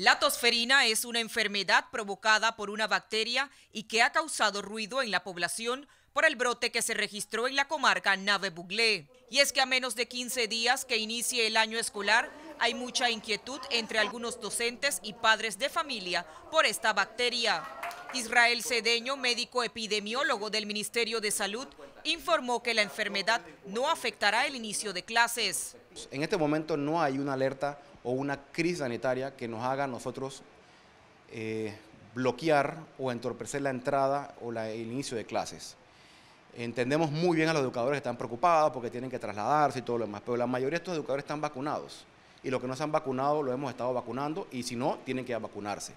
La tosferina es una enfermedad provocada por una bacteria y que ha causado ruido en la población por el brote que se registró en la comarca Nave Buglé. Y es que a menos de 15 días que inicie el año escolar, hay mucha inquietud entre algunos docentes y padres de familia por esta bacteria. Israel Cedeño, médico epidemiólogo del Ministerio de Salud, informó que la enfermedad no afectará el inicio de clases. En este momento no hay una alerta o una crisis sanitaria que nos haga nosotros eh, bloquear o entorpecer la entrada o el inicio de clases. Entendemos muy bien a los educadores que están preocupados porque tienen que trasladarse y todo lo demás, pero la mayoría de estos educadores están vacunados y los que no se han vacunado lo hemos estado vacunando y si no, tienen que vacunarse.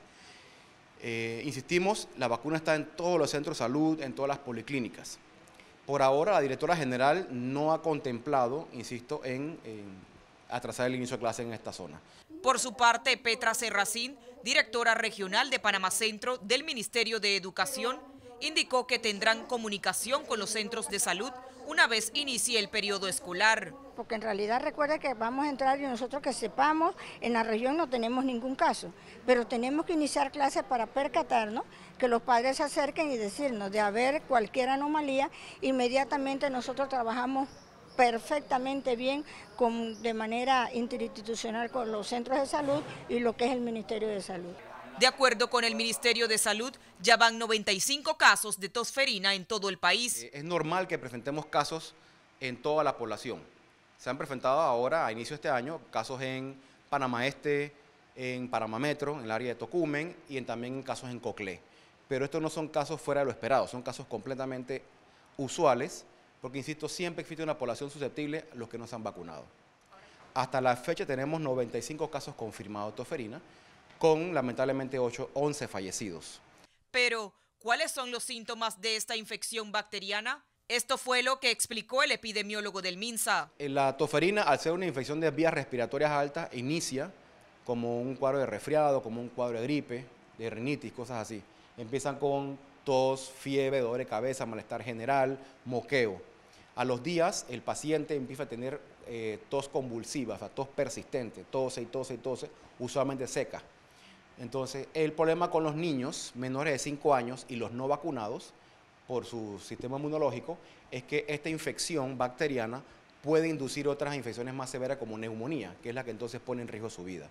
Eh, insistimos, la vacuna está en todos los centros de salud, en todas las policlínicas. Por ahora, la directora general no ha contemplado, insisto, en, atrasar el inicio de clase en esta zona. Por su parte, Petra Serracín, directora regional de Panamá Centro del Ministerio de Educación, indicó que tendrán comunicación con los centros de salud una vez inicie el periodo escolar porque en realidad recuerda que vamos a entrar y nosotros que sepamos, en la región no tenemos ningún caso, pero tenemos que iniciar clases para percatarnos, que los padres se acerquen y decirnos de haber cualquier anomalía, inmediatamente nosotros trabajamos perfectamente bien con, de manera interinstitucional con los centros de salud y lo que es el Ministerio de Salud. De acuerdo con el Ministerio de Salud, ya van 95 casos de tosferina en todo el país. Eh, es normal que presentemos casos en toda la población se han presentado ahora, a inicio de este año, casos en Panamá Este, en Panamá en el área de Tocumen y en, también casos en Coclé. Pero estos no son casos fuera de lo esperado, son casos completamente usuales, porque insisto, siempre existe una población susceptible a los que no se han vacunado. Hasta la fecha tenemos 95 casos confirmados de toferina, con lamentablemente 8, 11 fallecidos. Pero, ¿cuáles son los síntomas de esta infección bacteriana? Esto fue lo que explicó el epidemiólogo del MINSA. Eh, la toferina, al ser una infección de vías respiratorias altas, inicia como un cuadro de resfriado, como un cuadro de gripe, de rinitis, cosas así. Empiezan con tos, fiebre, dolor de cabeza, malestar general, moqueo. A los días, el paciente empieza a tener eh, tos convulsiva, o sea, tos persistente, tos y tos, y tos usualmente seca. Entonces, el problema con los niños menores de 5 años y los no vacunados por su sistema inmunológico, es que esta infección bacteriana puede inducir otras infecciones más severas como neumonía, que es la que entonces pone en riesgo su vida.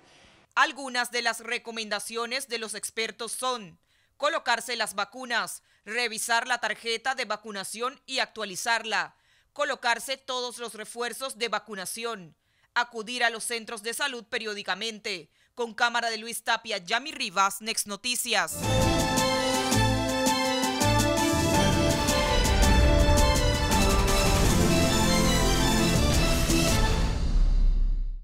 Algunas de las recomendaciones de los expertos son colocarse las vacunas, revisar la tarjeta de vacunación y actualizarla, colocarse todos los refuerzos de vacunación, acudir a los centros de salud periódicamente. Con cámara de Luis Tapia, Yami Rivas, Next Noticias.